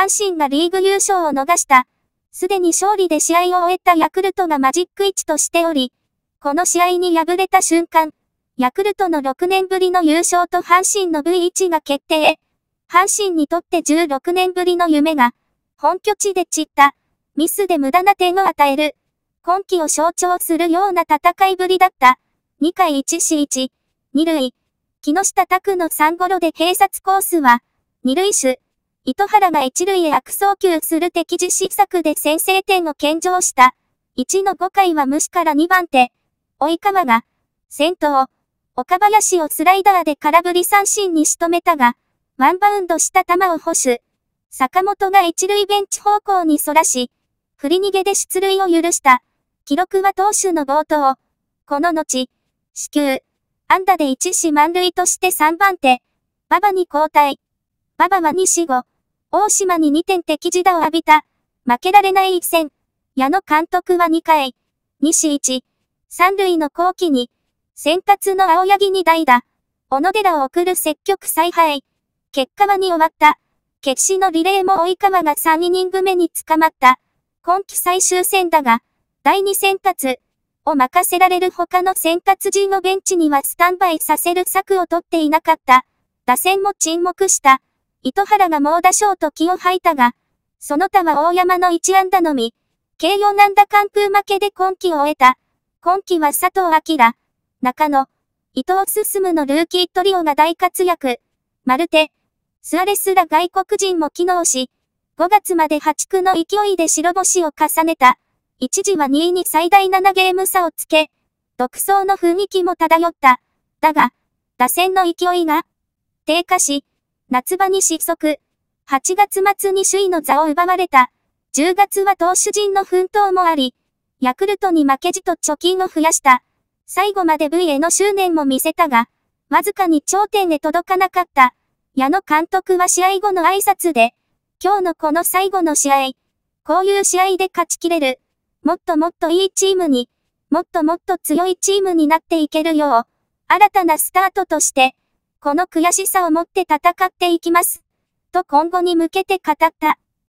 阪神がリーグ優勝を逃した。すでに勝利で試合を終えたヤクルトがマジック1としており、この試合に敗れた瞬間、ヤクルトの6年ぶりの優勝と阪神の V1 が決定。阪神にとって16年ぶりの夢が、本拠地で散った、ミスで無駄な点を与える、今季を象徴するような戦いぶりだった。2回1 c 1、2塁、木下拓の3ゴロで警察コースは、2塁手、糸原が一塁へ悪送球する敵自失策で先制点を献上した。1の5回は無視から2番手、及川が、先頭、岡林をスライダーで空振り三振に仕留めたが、ワンバウンドした球を保守。坂本が一塁ベンチ方向に反らし、振り逃げで出塁を許した。記録は投手の冒頭。この後、死球。安打で1死満塁として3番手。馬場に交代。馬場は2死5。大島に2点敵自打を浴びた、負けられない一戦。矢野監督は2回、西1、三塁の後期に、先発の青柳に代打、小野寺を送る積極采配。結果はに終わった。決死のリレーも及川が3イニング目に捕まった。今季最終戦だが、第2先発を任せられる他の先発陣をベンチにはスタンバイさせる策を取っていなかった。打線も沈黙した。糸原が猛打賞と気を吐いたが、その他は大山の1安打のみ、慶応なんだ完封負けで今季を終えた。今季は佐藤明、中野、伊藤進のルーキートリオが大活躍。マルテ、スアレスら外国人も機能し、5月まで破竹の勢いで白星を重ねた。一時は2位に最大7ゲーム差をつけ、独走の雰囲気も漂った。だが、打線の勢いが低下し、夏場に失速。8月末に首位の座を奪われた。10月は投手陣の奮闘もあり、ヤクルトに負けじと貯金を増やした。最後まで V への執念も見せたが、わずかに頂点へ届かなかった。矢野監督は試合後の挨拶で、今日のこの最後の試合、こういう試合で勝ちきれる。もっともっといいチームに、もっともっと強いチームになっていけるよう、新たなスタートとして、この悔しさを持って戦っていきます。と今後に向けて語った。